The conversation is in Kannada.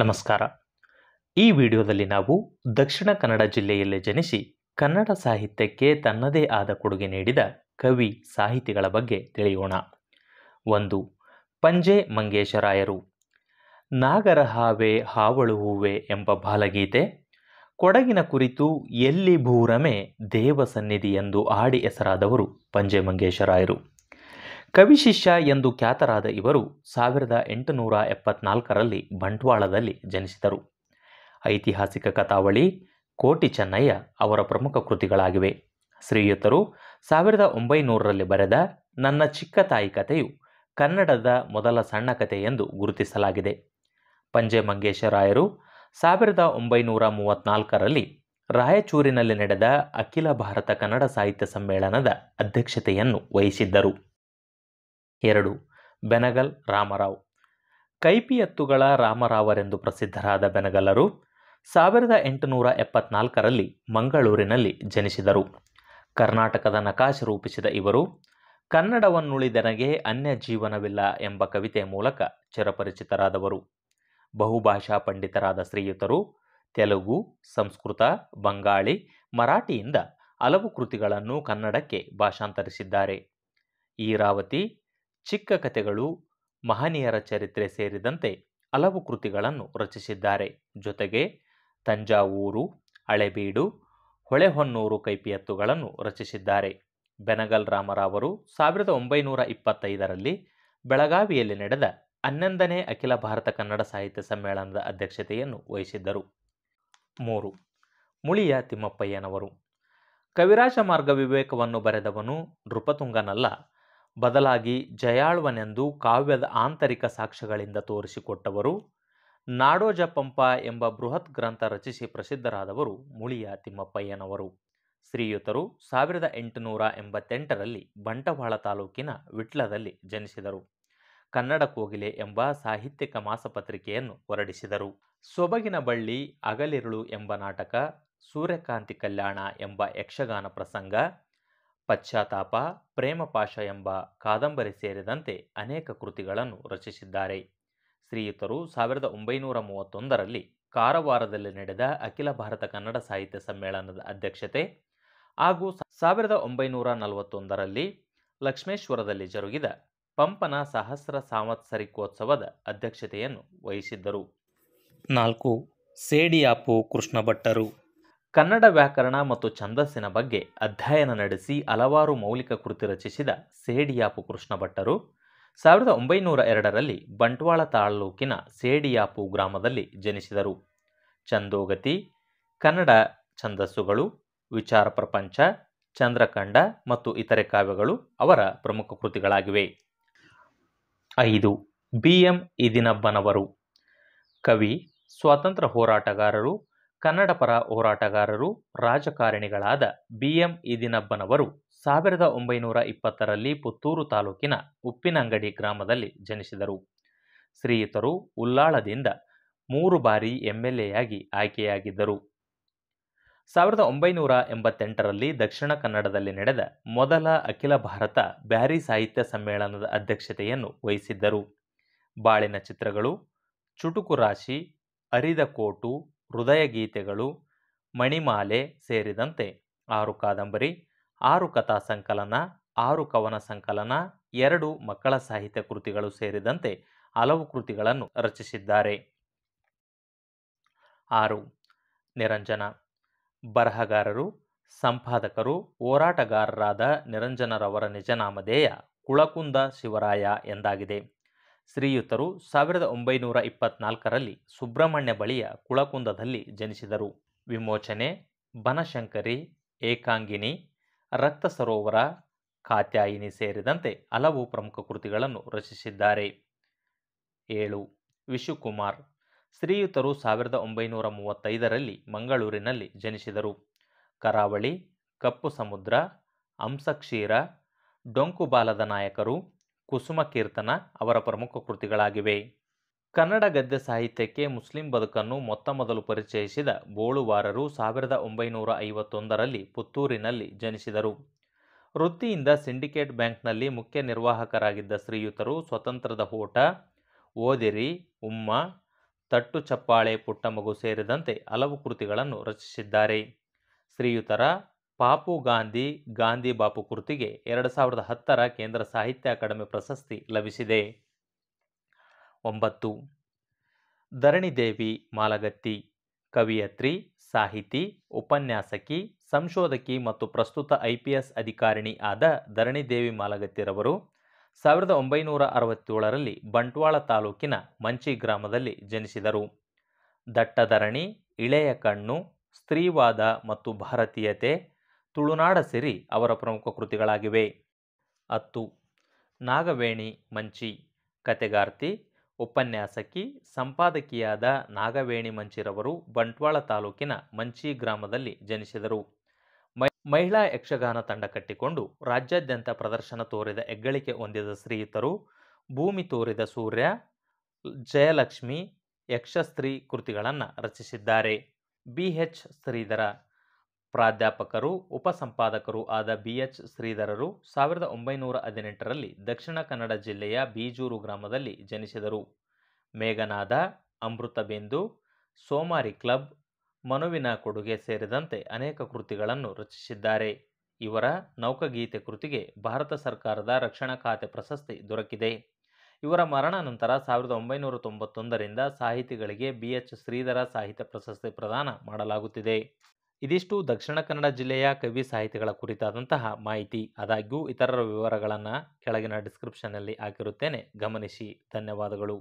ನಮಸ್ಕಾರ ಈ ವಿಡಿಯೋದಲ್ಲಿ ನಾವು ದಕ್ಷಿಣ ಕನ್ನಡ ಜಿಲ್ಲೆಯಲ್ಲಿ ಜನಿಸಿ ಕನ್ನಡ ಸಾಹಿತ್ಯಕ್ಕೆ ತನ್ನದೇ ಆದ ಕೊಡುಗೆ ನೀಡಿದ ಕವಿ ಸಾಹಿತಿಗಳ ಬಗ್ಗೆ ತಿಳಿಯೋಣ ಒಂದು ಪಂಜೆ ಮಂಗೇಶರಾಯರು ನಾಗರ ಹಾವೆ ಹಾವಳು ಹೂವೆ ಎಂಬ ಬಾಲಗೀತೆ ಕೊಡಗಿನ ಕುರಿತು ಎಲ್ಲಿ ಭೂರಮೆ ದೇವ ಸನ್ನಿಧಿ ಎಂದು ಆಡಿ ಹೆಸರಾದವರು ಪಂಜೆ ಮಂಗೇಶರಾಯರು ಕವಿಶಿಷ್ಯ ಎಂದು ಖ್ಯಾತರಾದ ಇವರು ಸಾವಿರದ ಎಂಟುನೂರ ಎಪ್ಪತ್ನಾಲ್ಕರಲ್ಲಿ ಬಂಟ್ವಾಳದಲ್ಲಿ ಜನಿಸಿದರು ಐತಿಹಾಸಿಕ ಕಥಾವಳಿ ಕೋಟಿ ಚೆನ್ನಯ್ಯ ಅವರ ಪ್ರಮುಖ ಕೃತಿಗಳಾಗಿವೆ ಶ್ರೀಯುತರು ಸಾವಿರದ ಒಂಬೈನೂರರಲ್ಲಿ ಬರೆದ ನನ್ನ ಚಿಕ್ಕ ತಾಯಿ ಕಥೆಯು ಕನ್ನಡದ ಮೊದಲ ಸಣ್ಣ ಕಥೆ ಎಂದು ಗುರುತಿಸಲಾಗಿದೆ ಪಂಜೆ ಮಂಗೇಶರಾಯರು ಸಾವಿರದ ಒಂಬೈನೂರ ಮೂವತ್ತ್ನಾಲ್ಕರಲ್ಲಿ ರಾಯಚೂರಿನಲ್ಲಿ ನಡೆದ ಅಖಿಲ ಭಾರತ ಕನ್ನಡ ಸಾಹಿತ್ಯ ಸಮ್ಮೇಳನದ ಅಧ್ಯಕ್ಷತೆಯನ್ನು ವಹಿಸಿದ್ದರು ಎರಡು ಬೆನಗಲ್ ರಾಮರಾವ್ ಕೈಪಿಯತ್ತುಗಳ ರಾಮರಾವರೆಂದು ಪ್ರಸಿದ್ಧರಾದ ಬೆನಗಲ್ಲರು ಸಾವಿರದ ಎಂಟುನೂರ ಎಪ್ಪತ್ನಾಲ್ಕರಲ್ಲಿ ಮಂಗಳೂರಿನಲ್ಲಿ ಜನಿಸಿದರು ಕರ್ನಾಟಕದ ನಕಾಶ ರೂಪಿಸಿದ ಇವರು ಕನ್ನಡವನ್ನುಳಿದನಗೆ ಅನ್ಯ ಜೀವನವಿಲ್ಲ ಎಂಬ ಕವಿತೆ ಮೂಲಕ ಚಿರಪರಿಚಿತರಾದವರು ಬಹುಭಾಷಾ ಪಂಡಿತರಾದ ಶ್ರೀಯುತರು ತೆಲುಗು ಸಂಸ್ಕೃತ ಬಂಗಾಳಿ ಮರಾಠಿಯಿಂದ ಹಲವು ಕೃತಿಗಳನ್ನು ಕನ್ನಡಕ್ಕೆ ಭಾಷಾಂತರಿಸಿದ್ದಾರೆ ಈರಾವತಿ ಚಿಕ್ಕ ಕಥೆಗಳು ಮಹನೀಯರ ಚರಿತ್ರೆ ಸೇರಿದಂತೆ ಹಲವು ಕೃತಿಗಳನ್ನು ರಚಿಸಿದ್ದಾರೆ ಜೊತೆಗೆ ತಂಜಾವೂರು ಹಳೆಬೀಡು ಹೊಳೆಹೊನ್ನೂರು ಕೈಪಿಯತ್ತುಗಳನ್ನು ರಚಿಸಿದ್ದಾರೆ ಬೆನಗಲ್ ರಾಮರಾವರು ಸಾವಿರದ ಒಂಬೈನೂರ ಇಪ್ಪತ್ತೈದರಲ್ಲಿ ಬೆಳಗಾವಿಯಲ್ಲಿ ನಡೆದ ಹನ್ನೊಂದನೇ ಅಖಿಲ ಭಾರತ ಕನ್ನಡ ಸಾಹಿತ್ಯ ಸಮ್ಮೇಳನದ ಅಧ್ಯಕ್ಷತೆಯನ್ನು ವಹಿಸಿದ್ದರು ಮೂರು ಮುಳಿಯ ತಿಮ್ಮಪ್ಪಯ್ಯನವರು ಕವಿರಾಜ ಮಾರ್ಗ ವಿವೇಕವನ್ನು ಬರೆದವನು ನೃಪತುಂಗನಲ್ಲ ಬದಲಾಗಿ ಜಯಾಳ್ವನೆಂದು ಕಾವ್ಯದ ಆಂತರಿಕ ಸಾಕ್ಷ್ಯಗಳಿಂದ ತೋರಿಸಿಕೊಟ್ಟವರು ನಾಡೋಜ ಪಂಪ ಎಂಬ ಬೃಹತ್ ಗ್ರಂಥ ರಚಿಸಿ ಪ್ರಸಿದ್ಧರಾದವರು ಮುಳಿಯ ತಿಮ್ಮಪ್ಪಯ್ಯನವರು ಶ್ರೀಯುತರು ಸಾವಿರದ ಎಂಟುನೂರ ಎಂಬತ್ತೆಂಟರಲ್ಲಿ ಬಂಟವಾಳ ತಾಲೂಕಿನ ವಿಟ್ಲದಲ್ಲಿ ಜನಿಸಿದರು ಕನ್ನಡ ಕೋಗಿಲೆ ಎಂಬ ಸಾಹಿತ್ಯಿಕ ಮಾಸಪತ್ರಿಕೆಯನ್ನು ಹೊರಡಿಸಿದರು ಸೊಬಗಿನ ಬಳ್ಳಿ ಅಗಲಿರುಳು ಎಂಬ ನಾಟಕ ಸೂರ್ಯಕಾಂತಿ ಕಲ್ಯಾಣ ಎಂಬ ಯಕ್ಷಗಾನ ಪ್ರಸಂಗ ಪಶ್ಚಾತ್ತಾಪ ಪ್ರೇಮಪಾಶ ಎಂಬ ಕಾದಂಬರಿ ಸೇರಿದಂತೆ ಅನೇಕ ಕೃತಿಗಳನ್ನು ರಚಿಸಿದ್ದಾರೆ ಶ್ರೀಯುತರು ಸಾವಿರದ ಒಂಬೈನೂರ ಮೂವತ್ತೊಂದರಲ್ಲಿ ಕಾರವಾರದಲ್ಲಿ ನಡೆದ ಅಖಿಲ ಭಾರತ ಕನ್ನಡ ಸಾಹಿತ್ಯ ಸಮ್ಮೇಳನದ ಅಧ್ಯಕ್ಷತೆ ಹಾಗೂ ಸಾವಿರದ ಒಂಬೈನೂರ ನಲವತ್ತೊಂದರಲ್ಲಿ ಲಕ್ಷ್ಮೇಶ್ವರದಲ್ಲಿ ಜರುಗಿದ ಪಂಪನ ಸಹಸ್ರ ಸಾಂವತ್ಸರಿಕೋತ್ಸವದ ಅಧ್ಯಕ್ಷತೆಯನ್ನು ವಹಿಸಿದ್ದರು ನಾಲ್ಕು ಸೇಡಿಯಾಪು ಕೃಷ್ಣ ಭಟ್ಟರು ಕನ್ನಡ ವ್ಯಾಕರಣ ಮತ್ತು ಛಂದಸ್ಸಿನ ಬಗ್ಗೆ ಅಧ್ಯಯನ ನಡೆಸಿ ಹಲವಾರು ಮೌಲಿಕ ಕೃತಿ ರಚಿಸಿದ ಸೇಡಿಯಾಪು ಕೃಷ್ಣ ಭಟ್ಟರು ಸಾವಿರದ ಒಂಬೈನೂರ ಎರಡರಲ್ಲಿ ಬಂಟ್ವಾಳ ತಾಲೂಕಿನ ಸೇಡಿಯಾಪು ಗ್ರಾಮದಲ್ಲಿ ಜನಿಸಿದರು ಛಂದೋಗತಿ ಕನ್ನಡ ಛಂದಸ್ಸುಗಳು ವಿಚಾರ ಪ್ರಪಂಚ ಚಂದ್ರಕಂಡ ಮತ್ತು ಇತರೆ ಕಾವ್ಯಗಳು ಅವರ ಪ್ರಮುಖ ಕೃತಿಗಳಾಗಿವೆ ಐದು ಬಿ ಎಂ ಇದಿನಬ್ಬನವರು ಕವಿ ಸ್ವಾತಂತ್ರ್ಯ ಹೋರಾಟಗಾರರು ಕನ್ನಡ ಪರ ಹೋರಾಟಗಾರರು ರಾಜಕಾರಣಿಗಳಾದ ಬಿಎಂ ಇದಿನಬ್ಬನವರು ಸಾವಿರದ ಒಂಬೈನೂರ ಇಪ್ಪತ್ತರಲ್ಲಿ ಪುತ್ತೂರು ತಾಲೂಕಿನ ಉಪ್ಪಿನಂಗಡಿ ಗ್ರಾಮದಲ್ಲಿ ಜನಿಸಿದರು ಶ್ರೀಯುತರು ಉಲ್ಲಾಳದಿಂದ ಮೂರು ಬಾರಿ ಎಂಎಲ್ಎಯಾಗಿ ಆಯ್ಕೆಯಾಗಿದ್ದರು ಸಾವಿರದ ಒಂಬೈನೂರ ಎಂಬತ್ತೆಂಟರಲ್ಲಿ ದಕ್ಷಿಣ ಕನ್ನಡದಲ್ಲಿ ನಡೆದ ಮೊದಲ ಅಖಿಲ ಭಾರತ ಬ್ಯಾರಿ ಸಾಹಿತ್ಯ ಸಮ್ಮೇಳನದ ಅಧ್ಯಕ್ಷತೆಯನ್ನು ವಹಿಸಿದ್ದರು ಬಾಳಿನ ಚಿತ್ರಗಳು ಚುಟುಕು ರಾಶಿ ಅರಿದ ಕೋಟು ಹೃದಯಗೀತೆಗಳು ಮಣಿಮಾಲೆ ಸೇರಿದಂತೆ ಆರು ಕಾದಂಬರಿ ಆರು ಕಥಾ ಸಂಕಲನ ಆರು ಕವನ ಸಂಕಲನ ಎರಡು ಮಕ್ಕಳ ಸಾಹಿತ್ಯ ಕೃತಿಗಳು ಸೇರಿದಂತೆ ಹಲವು ಕೃತಿಗಳನ್ನು ರಚಿಸಿದ್ದಾರೆ ಆರು ನಿರಂಜನ ಬರಹಗಾರರು ಸಂಪಾದಕರು ಹೋರಾಟಗಾರರಾದ ನಿರಂಜನರವರ ನಿಜನಾಮಧೇಯ ಕುಳಕುಂದ ಶಿವರಾಯ ಎಂದಾಗಿದೆ ಶ್ರೀಯುತರು ಸಾವಿರದ ಒಂಬೈನೂರ ಇಪ್ಪತ್ನಾಲ್ಕರಲ್ಲಿ ಸುಬ್ರಹ್ಮಣ್ಯ ಬಳಿಯ ಕುಳಕುಂದದಲ್ಲಿ ಜನಿಸಿದರು ವಿಮೋಚನೆ ಬನಶಂಕರಿ ಏಕಾಂಗಿನಿ ರಕ್ತ ಸರೋವರ ಕಾತ್ಯಾಯಿನಿ ಸೇರಿದಂತೆ ಹಲವು ಪ್ರಮುಖ ಕೃತಿಗಳನ್ನು ರಚಿಸಿದ್ದಾರೆ ಏಳು ವಿಶುಕುಮಾರ್ ಶ್ರೀಯುತರು ಸಾವಿರದ ಒಂಬೈನೂರ ಮೂವತ್ತೈದರಲ್ಲಿ ಮಂಗಳೂರಿನಲ್ಲಿ ಜನಿಸಿದರು ಕರಾವಳಿ ಕಪ್ಪು ಸಮುದ್ರ ಹಂಸಕ್ಷೀರ ಡೊಂಕುಬಾಲದ ನಾಯಕರು ಕುಸುಮ ಕೀರ್ತನ ಅವರ ಪ್ರಮುಖ ಕೃತಿಗಳಾಗಿವೆ ಕನ್ನಡ ಗದ್ಯ ಸಾಹಿತ್ಯಕ್ಕೆ ಮುಸ್ಲಿಂ ಬದುಕನ್ನು ಮೊತ್ತ ಮೊದಲು ಪರಿಚಯಿಸಿದ ಬೋಳುವಾರರು ಸಾವಿರದ ಒಂಬೈನೂರ ಐವತ್ತೊಂದರಲ್ಲಿ ಪುತ್ತೂರಿನಲ್ಲಿ ಜನಿಸಿದರು ವೃತ್ತಿಯಿಂದ ಸಿಂಡಿಕೇಟ್ ಬ್ಯಾಂಕ್ನಲ್ಲಿ ಮುಖ್ಯ ನಿರ್ವಾಹಕರಾಗಿದ್ದ ಶ್ರೀಯುತರು ಸ್ವತಂತ್ರದ ಓಟ ಓದಿರಿ ಉಮ್ಮ ತಟ್ಟು ಚಪ್ಪಾಳೆ ಪುಟ್ಟ ಮಗು ಸೇರಿದಂತೆ ಹಲವು ಕೃತಿಗಳನ್ನು ರಚಿಸಿದ್ದಾರೆ ಶ್ರೀಯುತರ ಪಾಪು ಗಾಂಧಿ ಗಾಂಧಿ ಬಾಪು ಕೃತಿಗೆ ಎರಡು ಸಾವಿರದ ಹತ್ತರ ಕೇಂದ್ರ ಸಾಹಿತ್ಯ ಅಕಾಡೆಮಿ ಪ್ರಶಸ್ತಿ ಲಭಿಸಿದೆ ಒಂಬತ್ತು ಧರಣಿದೇವಿ ಮಾಲಗತ್ತಿ ಕವಿಯತ್ರಿ ಸಾಹಿತಿ ಉಪನ್ಯಾಸಕಿ ಸಂಶೋಧಕಿ ಮತ್ತು ಪ್ರಸ್ತುತ ಐ ಪಿ ಎಸ್ ಅಧಿಕಾರಿಣಿ ಆದ ಧರಣಿದೇವಿ ಮಾಲಗತ್ತಿರವರು ಸಾವಿರದ ಒಂಬೈನೂರ ಅರವತ್ತೇಳರಲ್ಲಿ ಬಂಟ್ವಾಳ ತಾಲೂಕಿನ ಮಂಚಿ ಗ್ರಾಮದಲ್ಲಿ ಜನಿಸಿದರು ದಟ್ಟಧರಣಿ ಇಳೆಯ ಕಣ್ಣು ಸ್ತ್ರೀವಾದ ಮತ್ತು ಭಾರತೀಯತೆ ತುಳುನಾಡ ಸಿರಿ ಅವರ ಪ್ರಮುಖ ಕೃತಿಗಳಾಗಿವೆ ಹತ್ತು ನಾಗವೇಣಿ ಮಂಚಿ ಕತೆಗಾರ್ತಿ ಉಪನ್ಯಾಸಕಿ ಸಂಪಾದಕಿಯಾದ ನಾಗವೇಣಿ ಮಂಚಿರವರು ಬಂಟ್ವಾಳ ತಾಲೂಕಿನ ಮಂಚಿ ಗ್ರಾಮದಲ್ಲಿ ಜನಿಸಿದರು ಮಹಿಳಾ ಯಕ್ಷಗಾನ ತಂಡ ಕಟ್ಟಿಕೊಂಡು ರಾಜ್ಯಾದ್ಯಂತ ಪ್ರದರ್ಶನ ತೋರಿದ ಹೆಗ್ಗಳಿಕೆ ಹೊಂದಿದ ಶ್ರೀಯುತರು ಭೂಮಿ ತೋರಿದ ಸೂರ್ಯ ಜಯಲಕ್ಷ್ಮಿ ಯಕ್ಷಸ್ತ್ರೀ ಕೃತಿಗಳನ್ನು ರಚಿಸಿದ್ದಾರೆ ಬಿ ಎಚ್ ಶ್ರೀಧರ ಪ್ರಾಧ್ಯಾಪಕರು ಉಪಸಂಪಾದಕರು ಆದ ಬಿಎಚ್ ಶ್ರೀಧರರು ಸಾವಿರದ ಒಂಬೈನೂರ ಹದಿನೆಂಟರಲ್ಲಿ ದಕ್ಷಿಣ ಕನ್ನಡ ಜಿಲ್ಲೆಯ ಬೀಜೂರು ಗ್ರಾಮದಲ್ಲಿ ಜನಿಸಿದರು ಮೇಘನಾದ ಅಮೃತಬೇಂದು ಸೋಮಾರಿ ಕ್ಲಬ್ ಮನುವಿನ ಕೊಡುಗೆ ಸೇರಿದಂತೆ ಅನೇಕ ಕೃತಿಗಳನ್ನು ರಚಿಸಿದ್ದಾರೆ ಇವರ ನೌಕಗೀತೆ ಕೃತಿಗೆ ಭಾರತ ಸರ್ಕಾರದ ರಕ್ಷಣಾ ಖಾತೆ ಪ್ರಶಸ್ತಿ ದೊರಕಿದೆ ಇವರ ಮರಣ ನಂತರ ಸಾವಿರದ ಒಂಬೈನೂರ ತೊಂಬತ್ತೊಂದರಿಂದ ಸಾಹಿತಿಗಳಿಗೆ ಬಿ ಎಚ್ ಶ್ರೀಧರ ಸಾಹಿತ್ಯ ಪ್ರಶಸ್ತಿ ಪ್ರದಾನ ಮಾಡಲಾಗುತ್ತಿದೆ ಇದಿಷ್ಟು ದಕ್ಷಿಣ ಕನ್ನಡ ಜಿಲ್ಲೆಯ ಕವಿ ಸಾಹಿತಿಗಳ ಕುರಿತಾದಂತಹ ಮಾಹಿತಿ ಆದಾಗ್ಯೂ ಇತರರ ವಿವರಗಳನ್ನು ಕೆಳಗಿನ ಡಿಸ್ಕ್ರಿಪ್ಷನ್ನಲ್ಲಿ ಹಾಕಿರುತ್ತೇನೆ ಗಮನಿಸಿ ಧನ್ಯವಾದಗಳು